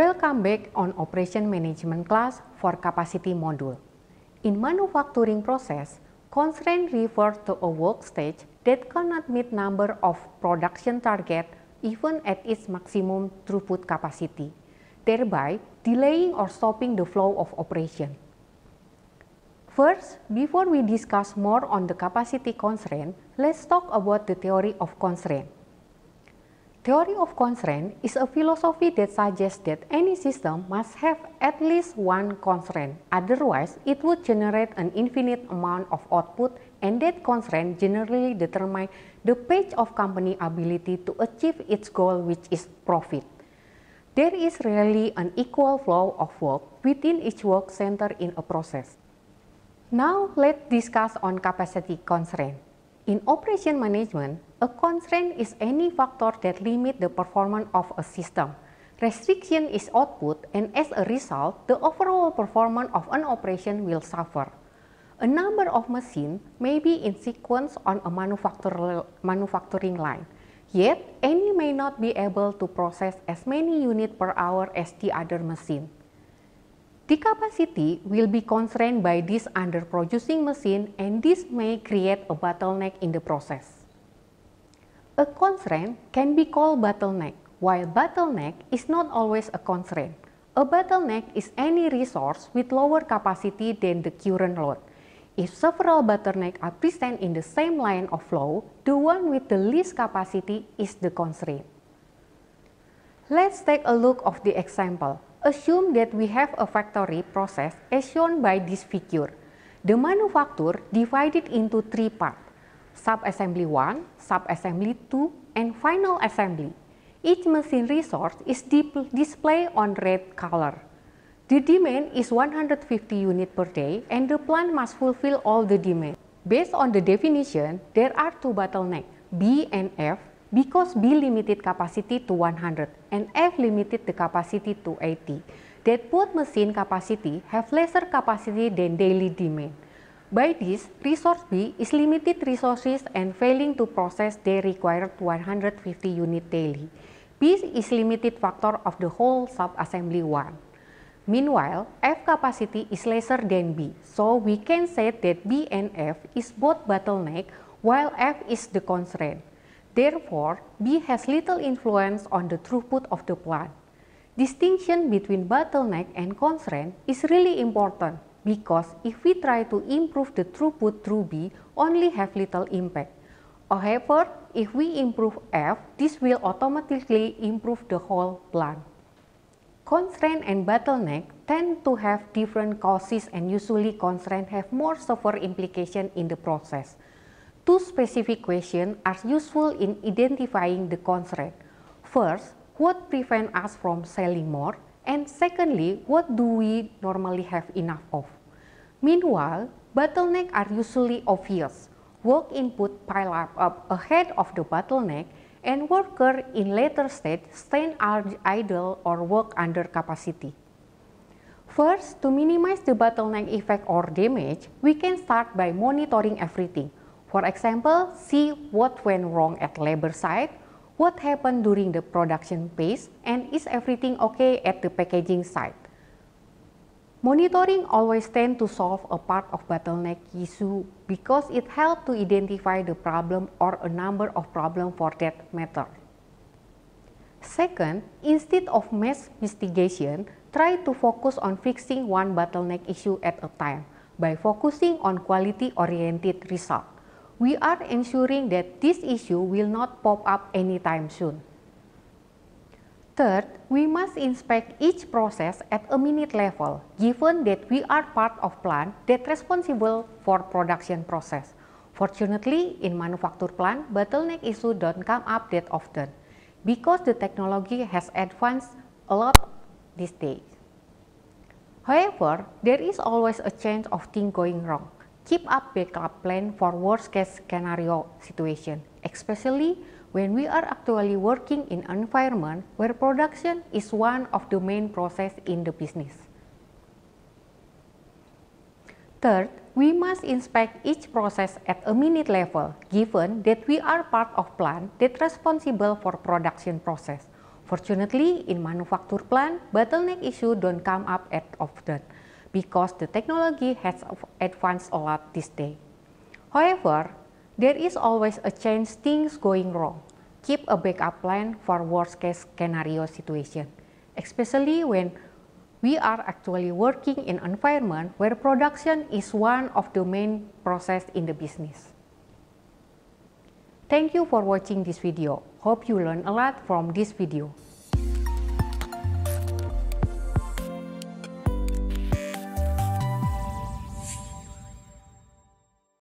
Welcome back on Operation Management class for Capacity module. In manufacturing process, constraint refer to a work stage that cannot meet number of production target even at its maximum throughput capacity, thereby delaying or stopping the flow of operation. First, before we discuss more on the capacity constraint, let's talk about the theory of constraint. Theory of constraint is a philosophy that suggests that any system must have at least one constraint, otherwise it would generate an infinite amount of output and that constraint generally determine the pace of company ability to achieve its goal which is profit. There is rarely an equal flow of work within each work center in a process. Now let's discuss on capacity constraint. In operation management, a constraint is any factor that limit the performance of a system. Restriction is output and as a result, the overall performance of an operation will suffer. A number of machines may be in sequence on a manufacturing line, yet any may not be able to process as many units per hour as the other machine. The capacity will be constrained by this underproducing machine and this may create a bottleneck in the process. A constraint can be called bottleneck, while bottleneck is not always a constraint. A bottleneck is any resource with lower capacity than the current load. If several bottlenecks are present in the same line of flow, the one with the least capacity is the constraint. Let's take a look of the example. Assume that we have a factory process as shown by this figure. The manufacture divided into three parts, sub-assembly 1, sub-assembly 2, and final assembly. Each machine resource is displayed on red color. The demand is 150 units per day and the plant must fulfill all the demand. Based on the definition, there are two bottlenecks, B and F, because B limited capacity to 100 and F limited the capacity to 80, that both machine capacity have lesser capacity than daily demand. By this, resource B is limited resources and failing to process the required 150 unit daily. B is limited factor of the whole sub-assembly 1. Meanwhile, F capacity is lesser than B, so we can say that B and F is both bottleneck while F is the constraint. Therefore, B has little influence on the throughput of the plant. Distinction between bottleneck and constraint is really important because if we try to improve the throughput through B only have little impact. However, if we improve F, this will automatically improve the whole plant. Constraint and bottleneck tend to have different causes and usually constraint have more severe implication in the process. Two specific questions are useful in identifying the constraint. First, what prevents us from selling more? And secondly, what do we normally have enough of? Meanwhile, bottlenecks are usually obvious. Work input pile up, up ahead of the bottleneck and workers in later stage stand idle or work under capacity. First, to minimize the bottleneck effect or damage, we can start by monitoring everything for example, see what went wrong at labor site, what happened during the production phase, and is everything okay at the packaging site. Monitoring always tends to solve a part of bottleneck issue because it helps to identify the problem or a number of problems for that matter. Second, instead of mass mitigation, try to focus on fixing one bottleneck issue at a time by focusing on quality-oriented results we are ensuring that this issue will not pop up anytime soon. Third, we must inspect each process at a minute level, given that we are part of plant that responsible for production process. Fortunately, in manufacture plant, bottleneck issue don't come up that often, because the technology has advanced a lot these days. However, there is always a chance of thing going wrong keep up backup plan for worst case scenario situation, especially when we are actually working in an environment where production is one of the main process in the business. Third, we must inspect each process at a minute level, given that we are part of plant that responsible for production process. Fortunately, in manufacture plant, bottleneck issue don't come up at often because the technology has advanced a lot these days. However, there is always a chance things going wrong. Keep a backup plan for worst case scenario situation, especially when we are actually working in an environment where production is one of the main process in the business. Thank you for watching this video. Hope you learn a lot from this video.